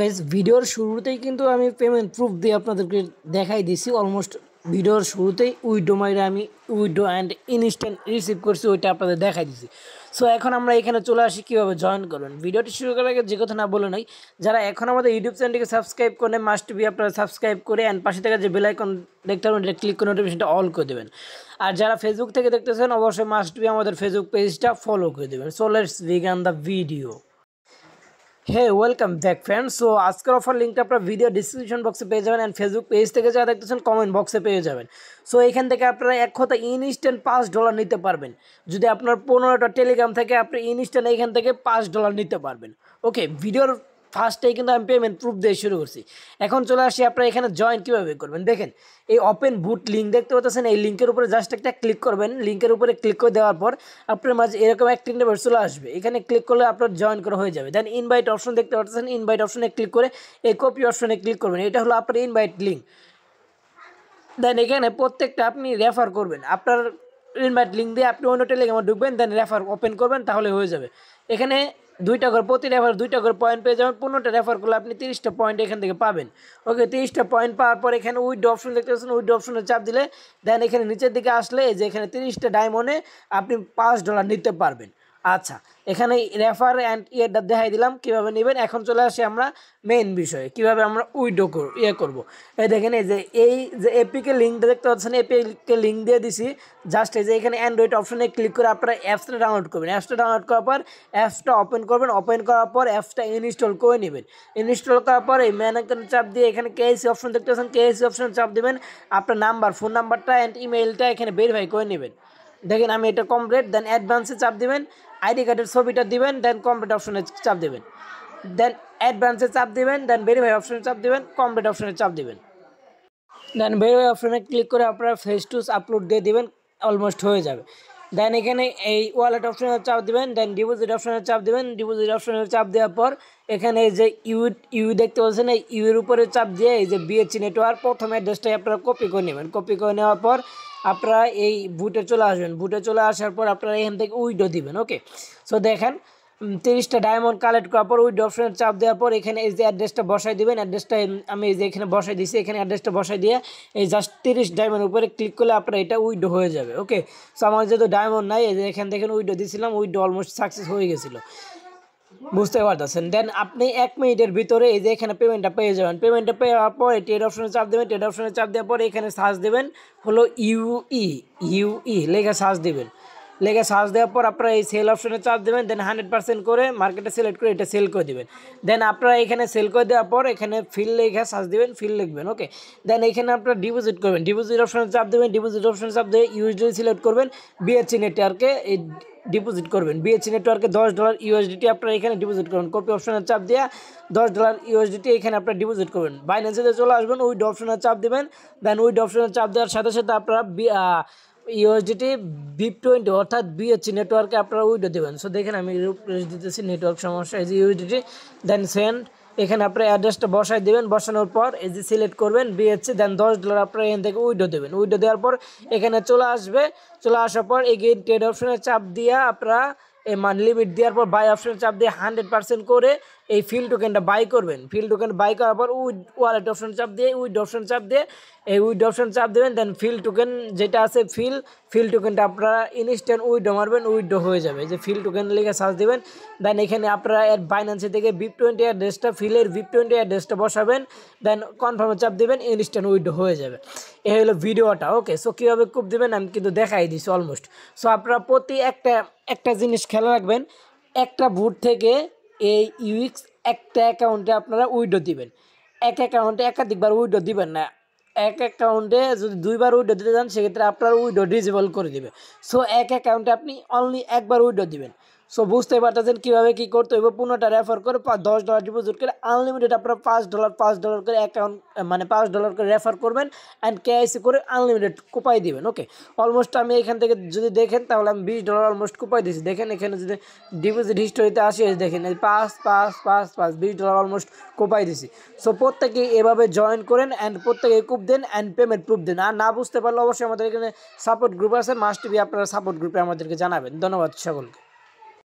guys ভিডিওর শুরুতেই কিন্তু আমি পেমেন্ট প্রুফ দিয়ে আপনাদেরকে দেখাই দিছি অলমোস্ট ভিডিওর শুরুতেই উইডো মাইরে আমি উইডো অ্যান্ড ইনস্ট্যান্ট রিসিভ করছি ওইটা আপনাদের দেখাই দিছি সো এখন আমরা এখানে চলে আসি কীভাবে জয়েন করবেন ভিডিওটি শুরু করার আগে যে কথা না বলে নাই যারা এখন আমাদের ইউটিউব চ্যানেলটিকে সাবস্ক্রাইব করে মাস্ট বি আপনারা সাবস্ক্রাইব করে অ্যান্ড পাশে থেকে যে বেলাইকন দেখতে পাবেন এটা ক্লিক করে নোটিফিকেশনটা অল করে দেবেন আর যারা ফেসবুক থেকে দেখতেছেন অবশ্যই মাস্ট বি আমাদের ফেসবুক পেজটা ফলো করে দেবেন so let's begin the video hey welcome back friend so আজকের অফার লিঙ্কটা আপনার ভিডিও ডিসক্রিপশন বক্সে পেয়ে যাবেন অ্যান্ড ফেসবুক পেজ থেকে যা দেখতেছেন কমেন্ট বক্সে পেয়ে যাবেন সো এখান থেকে আপনারা এক কথা ইনস্ট্যান্ট পাঁচ ডলার নিতে পারবেন যদি আপনার পনেরোটা টেলিগ্রাম থাকে আপনি ইনস্ট্যান্ট এখান থেকে পাঁচ ডলার নিতে পারবেন ওকে ভিডিওর ফার্স্টেই কিন্তু আমি পেমেন্ট প্রুফ দিয়ে শুরু করছি এখন চলে আসি আপনারা এখানে জয়েন কীভাবে করবেন দেখেন এই ওপেন বুট লিঙ্ক দেখতে পাচ্ছেন এই লিঙ্কের উপরে জাস্ট একটা ক্লিক করবেন লিঙ্কের উপরে ক্লিক করে দেওয়ার পর আপনার মাঝে এরকম তিনটে ইন্টারভিউ চলে আসবে এখানে ক্লিক করলে আপনার জয়েন করা হয়ে যাবে দেন ইনভাইট অপশন দেখতে পাচ্ছেন ইনভাইট অপশনে ক্লিক করে এই কপি অপশনে ক্লিক করবেন এটা হলো আপনার ইনভাইট লিঙ্ক দেন এখানে প্রত্যেকটা আপনি রেফার করবেন আপনার ইনভাইট লিঙ্ক দিয়ে আপনি অন্য টেলিগ্রামে ঢুকবেন দেন রেফার ওপেন করবেন তাহলে হয়ে যাবে এখানে দুইটা করে প্রতি রেফার দুইটা করে পয়েন্ট পেয়ে যাবেন পনেরোটা রেফার করলে আপনি তিরিশটা পয়েন্ট এখান থেকে পাবেন ওকে তিরিশটা পয়েন্ট পাওয়ার পর এখানে উইড অপশন দেখতে পাচ্ছেন উইড অপশনে চাপ দিলে দেন এখানে নিচের দিকে আসলে যে এখানে তিরিশটা ডায়মন্ডে আপনি পাঁচ ডলার নিতে পারবেন আচ্ছা এখানে রেফার অ্যান্ড ইয়েটা দেখাই দিলাম কিভাবে নেবেন এখন চলে আসি আমরা মেইন বিষয়ে কিভাবে আমরা উইডো ইয়ে করবো এই দেখেন এই যে এই যে এপিকে লিঙ্কটা দেখতে পাচ্ছেন এপিকে লিঙ্ক দিয়ে দিছি জাস্ট এই যে এখানে অ্যান্ড্রয়েড অপশনে ক্লিক করে আপনারা অ্যাপসটা ডাউনলোড করবেন অ্যাপসটা ডাউনলোড করার পর অ্যাপসটা ওপেন করবেন ওপেন করার পর অ্যাপসটা ইনস্টল করে নেবেন ইনস্টল করার পর এই ম্যানাকন চাপ দিয়ে এখানে কেএসি অপশন দেখতে পাচ্ছেন কেএসি অপশন চাপ দেবেন আপনার নাম্বার ফোন নাম্বারটা অ্যান্ড ইমেইলটা এখানে ভেরিফাই করে নেবেন দেখেন আমি এটা কমপ্লিট দেন অ্যাডভান্সে চাপ দেবেন আইডি কার্ডের ছবিটা দিবেন দেন কমপ্লিট অপশনে চাপ দেবেন দেন অ্যাডভান্সে চাপ দিবেন দেন ভেরিফাই অপশনে চাপ দিবেন কমপ্লিট অপশনে চাপ দিবেন দেন ভেরিফাই অপশনে ক্লিক করে আপনারা ফেস টুস আপলোড দিয়ে দিবেন অলমোস্ট হয়ে যাবে দেন এখানে এই ওয়ালেট অপশনের চাপ দেবেন দেন ডিপোজিট অপশনের চাপ দেবেন ডিপোজিট অপশনের চাপ দেওয়ার পর এখানে এই যে ইউ ইউ দেখতে পাচ্ছেন এই ইউর উপরে চাপ দিয়ে এই যে বিএচসি নেটওয়ার্ক প্রথম অ্যাড্রেসটাই আপনারা কপি করে নেবেন কপি করে নেওয়ার পর আপনারা এই বুটে চলে আসবেন বুটে চলে আসার পর আপনারা এখান থেকে উইডো দিবেন ওকে সো দেখেন তিরিশটা ডায়মন্ড কালেক্ট করার পর উইড অপশনের চাপ দেওয়ার পর এখানে এই যে অ্যাড্রেসটা বসাই দেবেন অ্যাড্রেসটা আমি এই যে এখানে বসাই দিয়েছি এখানে অ্যাড্রেসটা বসাই দিয়ে এই জাস্ট তিরিশ ডায়মন্ড উপরে ক্লিক করলে আপনার এটা উইডো হয়ে যাবে ওকে সো আমার যেহেতু ডায়মন্ড নাই এই যে এখান থেকে উইডো দিয়েছিলাম উইডো অলমোস্ট সাকসেস হয়ে গেছিলো বুঝতে পারতেছেন দেন আপনি এক মিনিটের ভিতরে এই যে এখানে পেমেন্টটা পেয়ে যাবেন পেমেন্টটা পাওয়ার পর ট্রেড অপশনে চাপ দেবেন ট্রেড অপশনে চাপ দেওয়ার পর এখানে সার্চ দেবেন হলো ইউই ইউই e, e, লেখা সার্চ দেবেন লেগে সার্চ দেওয়ার পর আপনারা এই সেল অপশনে চার্জ দেবেন দেন হান্ড্রেড পার্সেন্ট করে মার্কেটে সিলেক্ট করে এটা সেল করে দেবেন দেন আপনারা এখানে সেল করে দেওয়ার পর এখানে ফিল লেখে সার্চ দেবেন ফিল লিখবেন ওকে দেন এখানে আপনারা ডিপোজিট করবেন ডিপোজিট অপশনে চাপ দেবেন ডিপোজিট অপশনে চাপ দিয়ে ইউএসডি সিলেক্ট করবেন বিএসসি নেটওয়ার্কে এই ডিপোজিট করবেন বিএসসি নেটওয়ার্কে দশ ডলার ইউএসডিটি আপনারা এখানে ডিপোজিট করবেন কপি অপশনের চাপ দেওয়া দশ ডলার ইউএসডিটি এখানে আপনারা ডিপোজিট করবেন বাইন্যান্সিতে চলে আসবেন উইড অপশনের চাপ দেবেন দেন উইড অপশনের চাপ দেওয়ার সাথে সাথে আপনারা ইউএসডিটি ইয়ে বিপ টোয়েন্টি অর্থাৎ বিএচসি নেটওয়ার্কে আপনারা উইডো দেবেন সো দেখেন আমি রিপ্লেস দিতেছি নেটওয়ার্ক সমস্যা এই যে ইউএসডিটি দেন সেন্ড এখানে আপনার অ্যাড্রেসটা বসায় দেবেন বসানোর পর এই যে সিলেক্ট করবেন বিএচসি দেন দশ ডলার আপনারা এখান থেকে উইডো দেবেন উইডো দেওয়ার পর এখানে চলে আসবে চলে আসার পর এগেইন ট্রেড অপশনে চাপ দিয়ে আপনারা এই মান লিমিট দেওয়ার পর বাই অপশনে চাপ দিয়ে হান্ড্রেড পার্সেন্ট করে এই ফিল টোকেনটা বাই করবেন ফিল টোকেন বাই করার পর উইড ওয়ালেট অপশন চাপ দিয়ে উইড অপশন চাপ দিয়ে এই উইড অপশন চাপ দেবেন দেন ফিল টোকেন যেটা আছে ফিল ফিল টোকেনটা আপনারা ইনস্ট্যান্ট উইডো মারবেন উইডো হয়ে যাবে যে ফিল টোকেন লিখে সার্চ দেবেন দেন এখানে আপনারা এর বাইন্যান্সে থেকে ভিপ টোয়েন্টি অ্যাড্রেসটা ফিলের ভিপ টোয়েন্টি অ্যাড্রেসটা বসাবেন দেন কনফার্মে চাপ দেবেন ইনস্ট্যান্ট উইডো হয়ে যাবে এ হলো ভিডিওটা ওকে সো কীভাবে কূপ দেবেন আমি কিন্তু দেখাই দিচ্ছি অলমোস্ট সো আপনারা প্রতি একটা একটা জিনিস খেয়াল রাখবেন একটা বুট থেকে এই ইউএক্স একটা অ্যাকাউন্টে আপনারা উইডো দিবেন এক অ্যাকাউন্টে একাধিকবার উইডো দিবেন না এক অ্যাকাউন্টে যদি দুইবার উইডো দিতে চান সেক্ষেত্রে আপনার উইডো ডিজেবল করে দিবে সো এক অ্যাকাউন্টে আপনি অনলি একবার উইডো দিবেন সো বুঝতে পারতেছেন কীভাবে কী করতে হইব পনেরোটা রেফার করে দশ ডলার ডিপোজিট করে আনলিমিটেড আপনারা পাঁচ ডলার পাঁচ ডলার করে অ্যাকাউন্ট মানে পাঁচ ডলার করে রেফার করবেন অ্যান্ড কেআইসি করে আনলিমিটেড কোপাই দিবেন ওকে অলমোস্ট আমি এখান থেকে যদি দেখেন তাহলে আমি বিশ ডলার অলমোস্ট কোপাই দিয়েছি দেখেন এখানে যদি ডিপোজিট হিস্টোরিতে আসি দেখেন এই পাঁচ পাঁচ পাঁচ পাঁচ বিশ ডলার অলমোস্ট কোপাই দিয়েছি সো প্রত্যেকে এভাবে জয়েন করেন অ্যান্ড প্রত্যেকে কুপ দেন অ্যান্ড পেমেন্ট প্রুফ দেন আর না বুঝতে পারলে অবশ্যই আমাদের এখানে সাপোর্ট গ্রুপ আছে মাস্ট টিভি আপনারা সাপোর্ট গ্রুপে আমাদেরকে জানাবেন ধন্যবাদ সকলকে